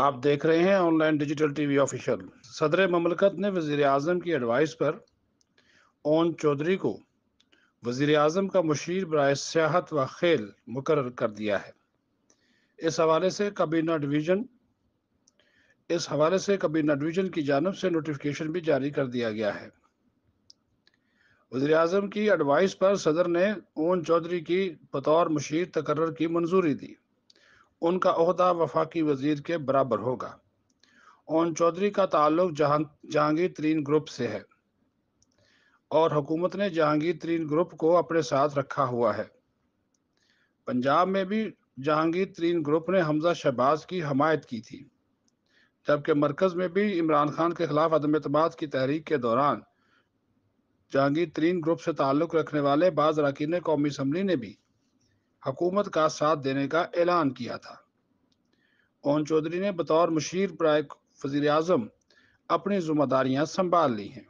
आप देख रहे हैं ऑनलाइन डिजिटल टीवी ऑफिशियल सदर ममलकत ने वज़ी अजम की एडवाइस पर ओन चौधरी को वजीर अजम का मुशीर बरए सियाहत व खेल मुकर कर दिया है इस हवाले से काबीना डिवीज़न इस हवाले से काबीना डिवीज़न की जानब से नोटिफिकेशन भी जारी कर दिया गया है वजी अजम की एडवाइस पर सदर ने ओन चौधरी की बतौर मुशीर तकर्र की मंजूरी दी उनका अहदा वफाकी वजीर के बराबर होगा ओन चौधरी का ताल्लुक जहां जहांगीर तरीन ग्रुप से है और हुकूमत ने जहांगीर तरीन ग्रुप को अपने साथ रखा हुआ है पंजाब में भी जहांगीर तरीन ग्रुप ने हमजा शहबाज की हमायत की थी जबकि मरकज़ में भी इमरान खान के खिलाफ अदम अतमाद की तहरीक के दौरान जहांगीर तरीन ग्रुप से ताल्लुक़ रखने वाले बाज़ अरकान कौमी असम्बली ने भी हकूमत का साथ देने का ऐलान किया था ओन चौधरी ने बतौर मशीर प्राय वजीर अजम अपनी जिम्मेदारियां संभाल ली हैं